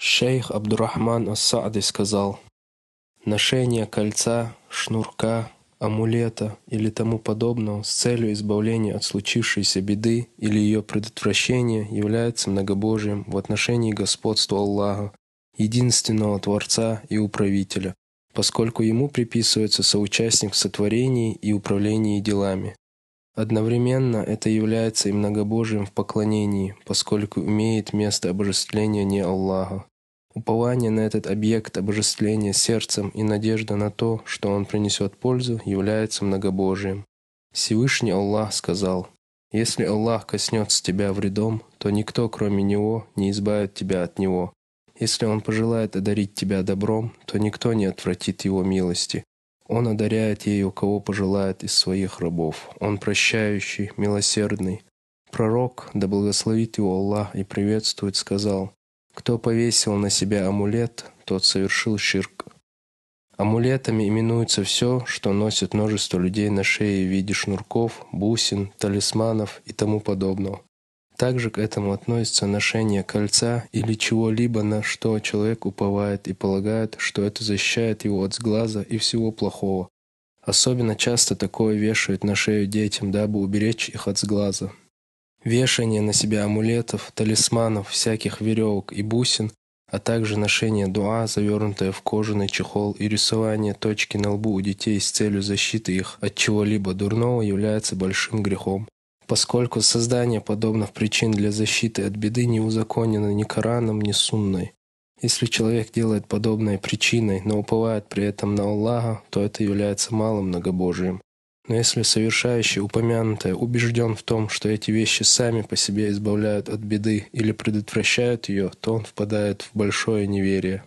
Шейх Абдурахман ас сказал, «Ношение кольца, шнурка, амулета или тому подобного с целью избавления от случившейся беды или ее предотвращения является многобожием в отношении господства Аллаха, единственного Творца и Управителя, поскольку ему приписывается соучастник в сотворении и управлении делами. Одновременно это является и многобожием в поклонении, поскольку имеет место обожествление не Аллаха. Упование на этот объект обожествления сердцем и надежда на то, что он принесет пользу, является многобожием. Всевышний Аллах сказал, «Если Аллах коснется тебя вредом, то никто, кроме Него, не избавит тебя от Него. Если Он пожелает одарить тебя добром, то никто не отвратит Его милости. Он одаряет ею, кого пожелает из своих рабов. Он прощающий, милосердный. Пророк, да благословит его Аллах и приветствует, сказал, «Кто повесил на себя амулет, тот совершил ширк». Амулетами именуется все, что носит множество людей на шее в виде шнурков, бусин, талисманов и тому подобного. Также к этому относится ношение кольца или чего-либо, на что человек уповает и полагает, что это защищает его от сглаза и всего плохого. Особенно часто такое вешают на шею детям, дабы уберечь их от сглаза. Вешание на себя амулетов, талисманов, всяких веревок и бусин, а также ношение дуа, завернутое в кожаный чехол, и рисование точки на лбу у детей с целью защиты их от чего-либо дурного является большим грехом поскольку создание подобных причин для защиты от беды не узаконено ни Кораном, ни Сунной. Если человек делает подобное причиной, но уповает при этом на Аллаха, то это является малым многобожием. Но если совершающий упомянутое убежден в том, что эти вещи сами по себе избавляют от беды или предотвращают ее, то он впадает в большое неверие.